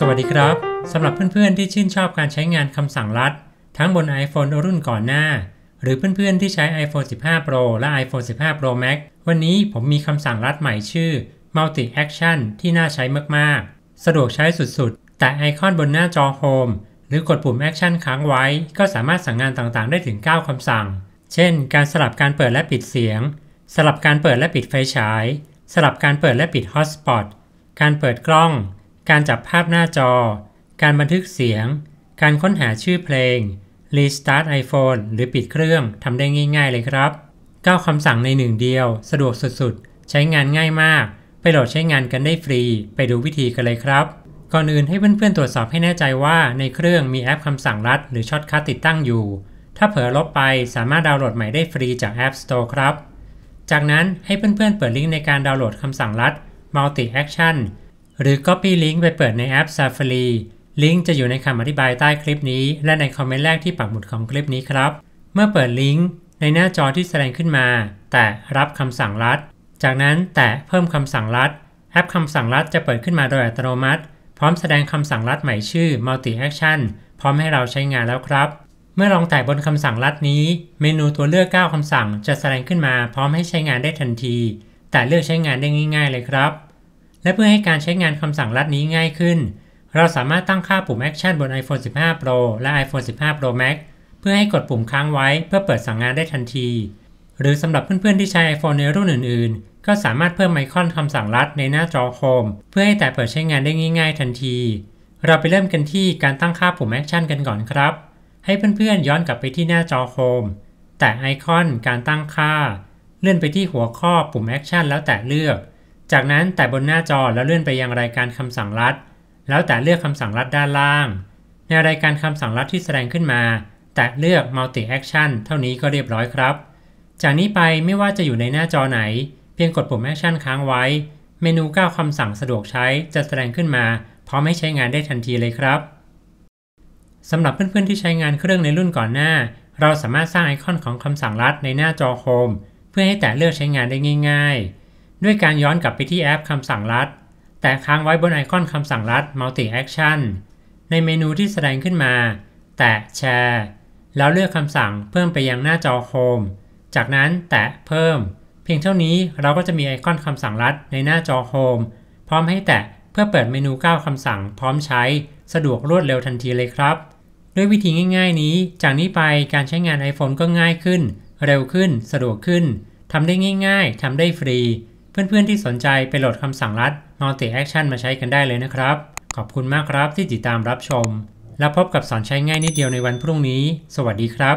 สวัสดีครับสำหรับเพื่อนๆที่ชื่นชอบการใช้งานคำสั่งลัด ทั้งบน iPhone รุ่นก่อนหน้า หรือเพื่อนๆที่ใช้ iPhone 15 Pro และ iPhone 15 Pro Max วันนี้ผมมีคำสั่งลัดใหม่ชื่อ Multi Action ที่น่าใช้มากๆ สะดวกใช้สุดๆ แต่ไอคอนบนหน้าจอโฮม หรือกดปุ่ม Action ค้างไว้ ก็สามารถสั่งงานต่างๆได้ถึง 9คำสั่ง เช่นการสลับการเปิดและปิดเสียง สลับการเปิดและปิดไฟฉายสลับการเปิดและปิดฮอสปอตการเปิดกล้องการจับภาพหน้าจอ การบันทึกเสียง การค้นหาชื่อเพลง Restart iPhone หรือปิดเครื่อง ทำได้ง่ายๆเลยครับ9คำสั่งในหนึ่งเดียว สะดวกสุดๆ ใช้งานง่ายมาก ไปโหลดใช้งานกันได้ฟรี ไปดูวิธีกันเลยครับ ก่อนอื่นให้เพื่อนๆ ตรวจสอบให้แน่ใจว่าในเครื่องมีแอปคำสั่งลัด หรือช็อตคัทติดตั้งอยู่ ถ้าเผลอลบไปสามารถดาวน์โหลดใหม่ได้ฟรีจาก App Store ครับ จากนั้นให้เพื่อนๆเปิดลิงก์ในการดาวน์โหลดคำสั่งลัด Multi Action หรือ Copy Link ไปเปิดในแอป Safari ลิงก์จะอยู่ในคำอธิบายใต้คลิปนี้และในคอมเมนต์แรกที่ปักหมุดของคลิปนี้ครับ เมื่อเปิดลิงก์ในหน้าจอที่แสดงขึ้นมาแต่รับคำสั่งลัด จากนั้นแต่เพิ่มคำสั่งลัด แอปคำสั่งลัดจะเปิดขึ้นมาโดยอัตโนมัติพร้อมแสดงคำสั่งลัดใหม่ชื่อ Multi Action พร้อมให้เราใช้งานแล้วครับ เมื่อลองแตะบนคำสั่งลัดนี้เมนูตัวเลือก9คำสั่งจะแสดงขึ้นมาพร้อมให้ใช้งานได้ทันที แต่เลือกใช้งานได้ง่ายๆ เลยครับและเพื่อให้การใช้งานคำสั่งลัดนี้ง่ายขึ้น เราสามารถตั้งค่าปุ่ม Action บน iPhone 15 Pro และ iPhone 15 Pro Max เพื่อให้กดปุ่มค้างไว้ เพื่อเปิดสั่งงานได้ทันที หรือสำหรับเพื่อนๆที่ใช้ iPhone ในรุ่นอื่นๆ ก็สามารถเพิ่มไอคอนคำสั่งลัดในหน้าจอโฮมเพื่อให้แต่เปิดใช้งานได้ง่ายๆทันที เราไปเริ่มกันที่การตั้งค่าปุ่ม Action กันก่อนครับ ให้เพื่อนๆย้อนกลับไปที่หน้าจอโฮม แตะไอคอนการตั้งค่า เลื่อนไปที่หัวข้อปุ่ม Action แล้วแตะเลือกจากนั้นแตะบนหน้าจอแล้วเลื่อนไปยังรายการคำสั่งลัด แล้วแตะเลือกคำสั่งลัดด้านล่าง ในรายการคำสั่งลัดที่แสดงขึ้นมาแตะเลือก Multi Action เท่านี้ก็เรียบร้อยครับ จากนี้ไปไม่ว่าจะอยู่ในหน้าจอไหน เพียงกดปุ่ม Action ค้างไว้ เมนูก้าวคำสั่งสะดวกใช้ จะแสดงขึ้นมาพร้อมให้ใช้งานได้ทันทีเลยครับสำหรับเพื่อนๆที่ใช้งานเครื่องในรุ่นก่อนหน้า เราสามารถสร้างไอคอนของคำสั่งลัดในหน้าจอโฮมเพื่อให้แตะเลือกใช้งานได้ง่าย ๆด้วยการย้อนกลับไปที่แอปคำสั่งลัด แต่ค้างไว้บนไอคอนคำสั่งลัด Multi Action ในเมนูที่แสดงขึ้นมา แตะแชร์ แล้วเลือกคำสั่งเพิ่มไปยังหน้าจอโฮม จากนั้นแตะเพิ่ม เพียงเท่านี้เราก็จะมีไอคอนคำสั่งลัดในหน้าจอโฮมพร้อมให้แตะ เพื่อเปิดเมนู 9 คำาสั่งพร้อมใช้ สะดวกรวดเร็วทันทีเลยครับ ด้วยวิธีง่าย ๆนี้ จากนี้ไปการใช้งาน iPhone ก็ง่ายขึ้น เร็วขึ้น สะดวกขึ้นทำได้ง่ายๆทำได้ฟรีเพื่อนๆ ที่สนใจไปโหลดคำสั่งรัด Multi Action มาใช้กันได้เลยนะครับ ขอบคุณมากครับที่ติดตามรับชม แล้วพบกับสอนใช้ง่ายนิดเดียวในวันพรุ่งนี้ สวัสดีครับ